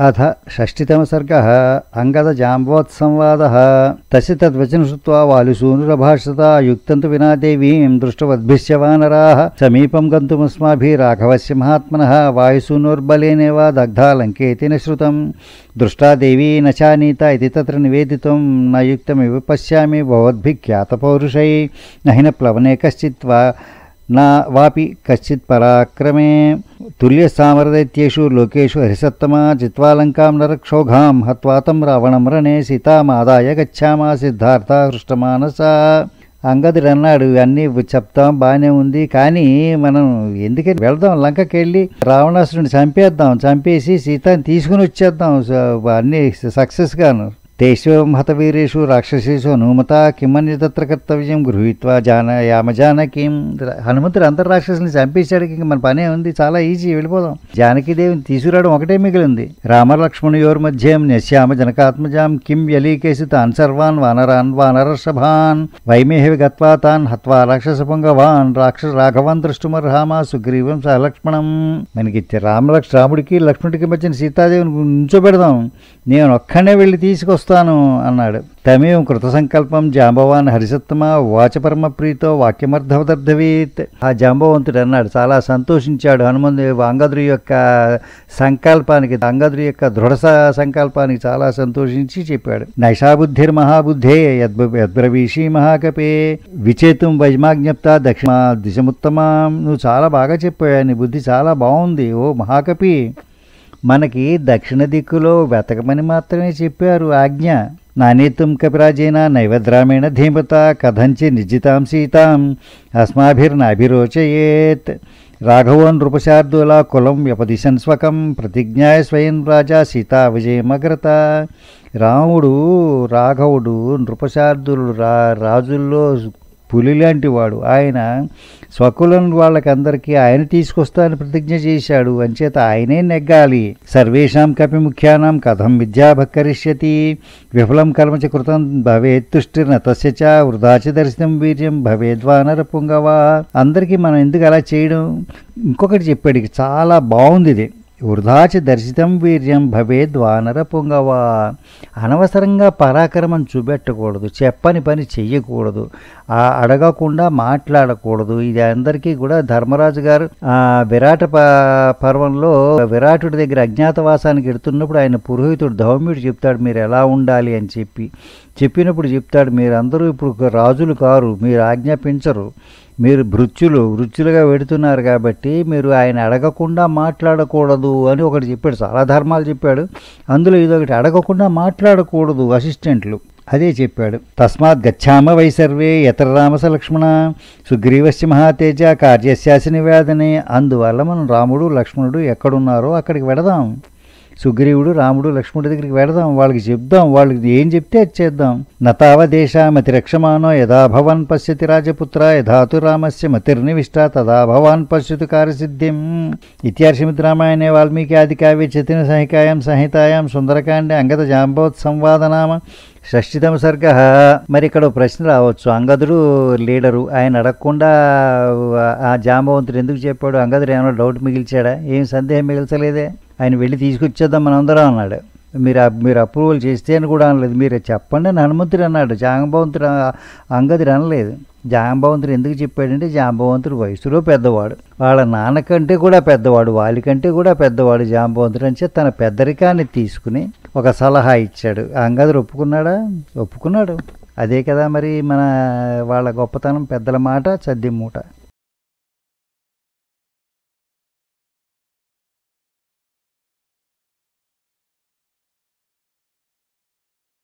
अथ षष्टितमसर्गः अङ्गदजाम्बवत्संवादः तस्य तद्वचनं श्रुत्वा वालुसूनुरभाषता युक्तं तु विना देवीं दृष्टवद्भिश्च वानराः समीपं गन्तुमस्माभिः राघवस्य महात्मनः वायुसूनुर्बलेनैव दग्धा लङ्केति न श्रुतं दृष्टा देवी न चानीता इति तत्र न युक्तमिव पश्यामि भवद्भिः ख्यातपौरुषै न हि न प्लवने कश्चित् वा నా వాపి కశ్చిత్ పరాక్రమే తుల్య సామరదైత్యేషు లోకేషు హరిసత్తమా చిత్వాలంకాం हत्वा హత్వాతం रावणं रणे సీతామాదాయ గచ్చామా సిద్ధార్థ హృష్టమానస అంగదుడు అన్నాడు అన్నీ చెప్తాం బాగానే ఉంది కానీ మనం ఎందుకని వెళ్దాం లంకకి వెళ్ళి రావణాసురుని చంపేద్దాం చంపేసి సీతాన్ని తీసుకుని వచ్చేద్దాం అన్నీ సక్సెస్గాను తేష్వేవం హతవీరేషు రాక్షసేషు హనుమత కిమన్య తత్ర కర్తవ్యం గృహీత్వా జాన యామ జానకీం హనుమంతుడు అందరు రాక్షసుని చంపేశాడు ఇంక మన పనే ఉంది చాలా ఈజీ వెళ్ళిపోదాం జానకీదేవిని తీసుకురావడం ఒకటే మిగిలింది యోర్ మధ్యం నశ్యామ జనకాత్మజాం కిం యలీకేసి తాన్ సర్వాన్ వానరాన్ వానరసభాన్ వైమేహవి గత్వా తాన్ హత్వా రాక్షస పొంగవాన్ రాక్షస రాఘవాన్ రామ సుగ్రీవం సహలక్ష్మణం మనకి రామలక్ష్ రాముడికి లక్ష్మణుడికి మధ్యన సీతాదేవిని ఉంచోబెడదాం నేను ఒక్కనే వెళ్ళి తీసుకొస్తాను చూస్తాను అన్నాడు తమేం కృత సంకల్పం జాంబవాన్ హరిసత్తమ వాచపరమ ప్రీతో వాక్యమర్థవదర్ధవీత్ ఆ జాంబవంతుడు అన్నాడు చాలా సంతోషించాడు హనుమంతు అంగదుడి యొక్క సంకల్పానికి అంగదుడి యొక్క దృఢ సంకల్పానికి చాలా సంతోషించి చెప్పాడు నైషాబుద్ధిర్ మహాబుద్ధే యద్బ్రవీషి మహాకపే విచేతం వైమాజ్ఞప్త దక్షిణ దిశముత్తమ నువ్వు చాలా బాగా చెప్పావు నీ బుద్ధి చాలా బాగుంది ఓ మహాకపి మనకి దక్షిణ దిక్కులో వెతకమని మాత్రమే చెప్పారు ఆజ్ఞ నానేతుం కపిరాజేన నైవద్రామేణ ధీమత కథంచి నిజితాం సీతాం అస్మాభిర్నాభిరోచయేత్ రాఘవోన్ నృపశార్దుల కులం వ్యపదిశన్ స్వకం ప్రతిజ్ఞాయ స్వయం రాజా సీతా విజయమగ్రత రాముడు రాఘవుడు నృపశార్దులు రా రాజుల్లో పులి లాంటివాడు ఆయన స్వకులం వాళ్ళకందరికీ ఆయన తీసుకొస్తానని ప్రతిజ్ఞ చేశాడు అంచేత ఆయనే నెగ్గాలి సర్వేషాం కపి ముఖ్యానాం కథం విద్యా భక్కరిష్యతి విఫలం కర్మచ కృతం తుష్టి నతస్య చ వృధాచ దర్శనం వీర్యం భవేద్వానర పుంగవా అందరికీ మనం ఎందుకు అలా చేయడం ఇంకొకటి చెప్పాడు చాలా బాగుంది ఇది వృధాచి దర్శితం వీర్యం భవే ద్వానర పొంగవా అనవసరంగా పరాక్రమం చూపెట్టకూడదు చెప్పని పని చెయ్యకూడదు ఆ అడగకుండా మాట్లాడకూడదు ఇది అందరికీ కూడా ధర్మరాజు గారు విరాట పర్వంలో విరాటుడి దగ్గర అజ్ఞాతవాసానికి ఎడుతున్నప్పుడు ఆయన పురోహితుడు ధౌమ్యుడు చెప్తాడు మీరు ఎలా ఉండాలి అని చెప్పి చెప్పినప్పుడు చెప్తాడు మీరందరూ ఇప్పుడు రాజులు కారు మీరు ఆజ్ఞాపించరు మీరు భృత్యులు వృత్యులుగా పెడుతున్నారు కాబట్టి మీరు ఆయన అడగకుండా మాట్లాడకూడదు అని ఒకటి చెప్పాడు చాలా ధర్మాలు చెప్పాడు అందులో ఇదొకటి అడగకుండా మాట్లాడకూడదు అసిస్టెంట్లు అదే చెప్పాడు తస్మాత్ గచ్చామ వై సర్వే ఇతర రామస లక్ష్మణ సుగ్రీవశ్చి మహాతేజ కార్యశాసిని వేదనే అందువల్ల మనం రాముడు లక్ష్మణుడు ఎక్కడున్నారో అక్కడికి వెడదాం సుగ్రీవుడు రాముడు లక్ష్మణుడి దగ్గరికి వెళదాం వాళ్ళకి చెప్దాం వాళ్ళకి ఏం చెప్తే అది చేద్దాం నతావ మతి రక్షమానో యథా భవాన్ పశ్యతి రాజపుత్ర యథాతు రామస్య మతిర్నివిష్ట తదా భవాన్ పశ్యతు కార్యసిద్ధిం ఇత్యార్షమిత్ రామాయణే వాల్మీకి ఆది కావ్య చతిన సహికాయం సంహితాయం సుందరకాండే అంగత జాంబోత్ సంవాదనామ షష్ఠితమ సర్గ మరి ఇక్కడ ప్రశ్న రావచ్చు అంగదుడు లీడరు ఆయన అడగకుండా ఆ జాంబవంతుడు ఎందుకు చెప్పాడు అంగదుడు ఏమైనా డౌట్ మిగిల్చాడా ఏం సందేహం మిగిల్చలేదే ఆయన వెళ్ళి తీసుకొచ్చేద్దాం మనందరం అన్నాడు మీరు మీరు అప్రూవల్ చేస్తే అని కూడా అనలేదు మీరు చెప్పండి అని హనుమంతుడు అన్నాడు జాంబవంతుడు అంగదుడు అనలేదు భవంతుడు ఎందుకు చెప్పాడంటే భవంతుడు వయసులో పెద్దవాడు వాళ్ళ నాన్నకంటే కూడా పెద్దవాడు వాళ్ళకంటే కూడా పెద్దవాడు జాంబవంతుడు అని చెప్పి తన పెద్దరికాన్ని తీసుకుని ఒక సలహా ఇచ్చాడు అంగదుడు ఒప్పుకున్నాడా ఒప్పుకున్నాడు అదే కదా మరి మన వాళ్ళ గొప్పతనం పెద్దల మాట చద్ది మూట